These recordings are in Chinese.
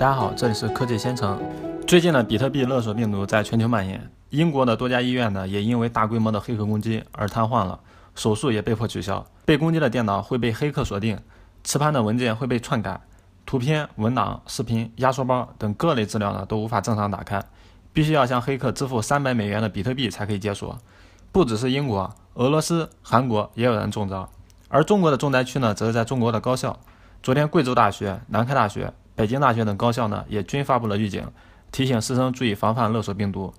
大家好，这里是科技先城。最近呢，比特币勒索病毒在全球蔓延，英国的多家医院呢也因为大规模的黑客攻击而瘫痪了，手术也被迫取消。被攻击的电脑会被黑客锁定，磁盘的文件会被篡改，图片、文档、视频、压缩包等各类资料呢都无法正常打开，必须要向黑客支付三百美元的比特币才可以解锁。不只是英国，俄罗斯、韩国也有人中招，而中国的重灾区呢，则是在中国的高校。昨天，贵州大学、南开大学。北京大学等高校呢，也均发布了预警，提醒师生注意防范勒索病毒。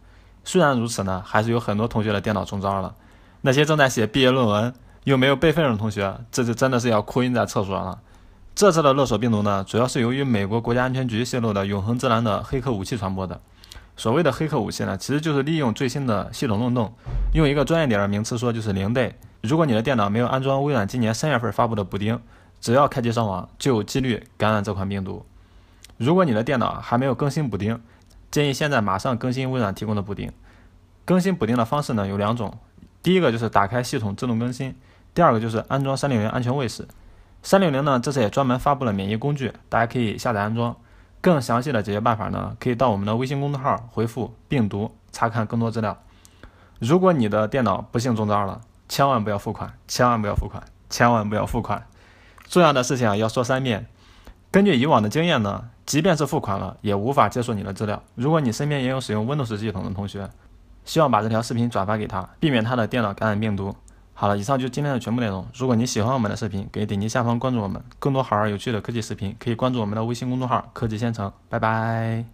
虽然如此呢，还是有很多同学的电脑中招了。那些正在写毕业论文又没有备份的同学，这次真的是要哭晕在厕所了。这次的勒索病毒呢，主要是由于美国国家安全局泄露的“永恒之蓝”的黑客武器传播的。所谓的黑客武器呢，其实就是利用最新的系统漏洞，用一个专业点的名词说就是零 day。如果你的电脑没有安装微软今年三月份发布的补丁，只要开机上网就有几率感染这款病毒。如果你的电脑还没有更新补丁，建议现在马上更新微软提供的补丁。更新补丁的方式呢有两种，第一个就是打开系统自动更新，第二个就是安装三六零安全卫士。三六零呢这次也专门发布了免疫工具，大家可以下载安装。更详细的解决办法呢，可以到我们的微信公众号回复“病毒”查看更多资料。如果你的电脑不幸中招了，千万不要付款，千万不要付款，千万不要付款。重要的事情要说三遍。根据以往的经验呢，即便是付款了，也无法接受你的资料。如果你身边也有使用 Windows 系统的同学，希望把这条视频转发给他，避免他的电脑感染病毒。好了，以上就是今天的全部内容。如果你喜欢我们的视频，可以点击下方关注我们。更多好玩有趣的科技视频，可以关注我们的微信公众号“科技先城”。拜拜。